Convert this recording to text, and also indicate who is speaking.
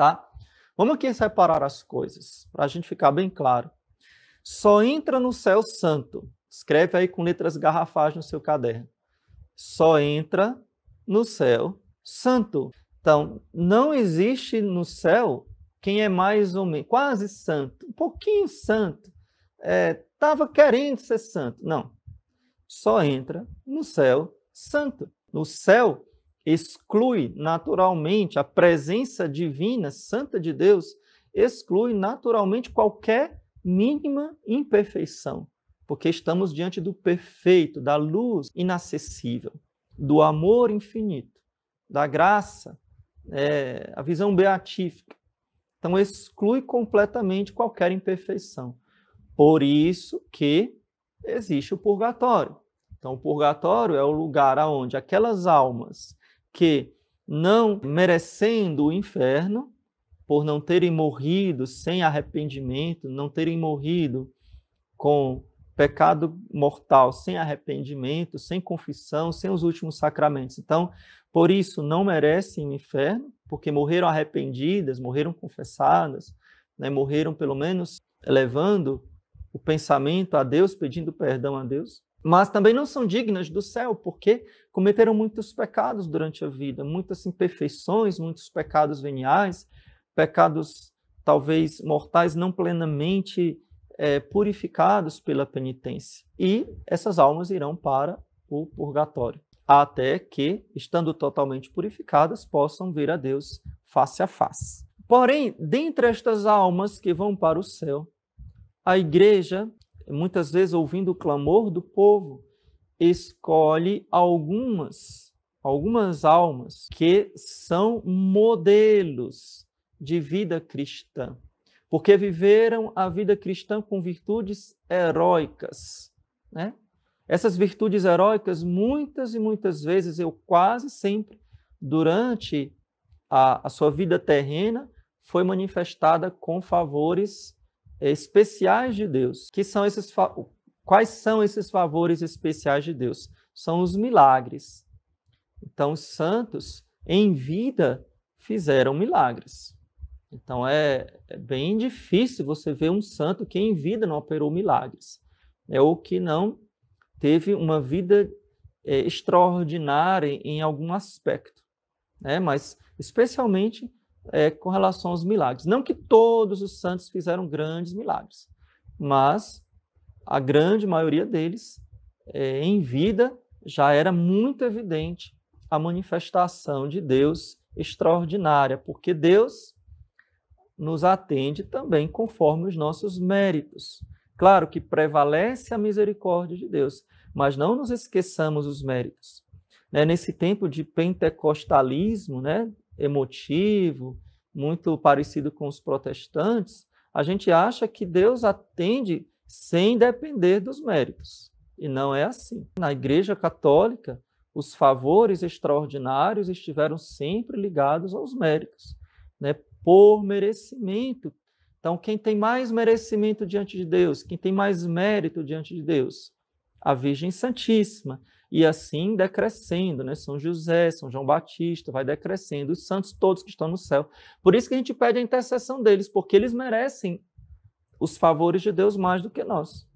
Speaker 1: tá? Vamos aqui separar as coisas, para a gente ficar bem claro. Só entra no céu santo. Escreve aí com letras garrafais no seu caderno. Só entra no céu santo. Então, não existe no céu quem é mais ou menos, quase santo, um pouquinho santo, estava é, querendo ser santo. Não. Só entra no céu santo. No céu exclui naturalmente a presença divina, santa de Deus, exclui naturalmente qualquer mínima imperfeição, porque estamos diante do perfeito, da luz inacessível, do amor infinito, da graça, é, a visão beatífica. Então exclui completamente qualquer imperfeição. Por isso que existe o purgatório. Então o purgatório é o lugar aonde aquelas almas que, não merecendo o inferno, por não terem morrido sem arrependimento, não terem morrido com pecado mortal, sem arrependimento, sem confissão, sem os últimos sacramentos. Então, por isso, não merecem o inferno, porque morreram arrependidas, morreram confessadas, né? morreram pelo menos elevando o pensamento a Deus, pedindo perdão a Deus mas também não são dignas do céu, porque cometeram muitos pecados durante a vida, muitas imperfeições, muitos pecados veniais, pecados talvez mortais não plenamente é, purificados pela penitência. E essas almas irão para o purgatório, até que, estando totalmente purificadas, possam ver a Deus face a face. Porém, dentre estas almas que vão para o céu, a igreja muitas vezes ouvindo o clamor do povo, escolhe algumas, algumas almas que são modelos de vida cristã, porque viveram a vida cristã com virtudes heróicas, né? Essas virtudes heróicas, muitas e muitas vezes, eu quase sempre, durante a, a sua vida terrena, foi manifestada com favores especiais de Deus. Que são esses quais são esses favores especiais de Deus? São os milagres. Então, os santos em vida fizeram milagres. Então é, é, bem difícil você ver um santo que em vida não operou milagres, É ou que não teve uma vida é, extraordinária em algum aspecto. Né? Mas, especialmente, é, com relação aos milagres. Não que todos os santos fizeram grandes milagres, mas a grande maioria deles, é, em vida, já era muito evidente a manifestação de Deus extraordinária, porque Deus nos atende também conforme os nossos méritos. Claro que prevalece a misericórdia de Deus, mas não nos esqueçamos os méritos. Né? Nesse tempo de pentecostalismo, né? emotivo, muito parecido com os protestantes, a gente acha que Deus atende sem depender dos méritos. E não é assim. Na Igreja Católica, os favores extraordinários estiveram sempre ligados aos méritos, né? por merecimento. Então, quem tem mais merecimento diante de Deus, quem tem mais mérito diante de Deus, a Virgem Santíssima, e assim decrescendo, né? São José, São João Batista, vai decrescendo, os santos todos que estão no céu. Por isso que a gente pede a intercessão deles, porque eles merecem os favores de Deus mais do que nós.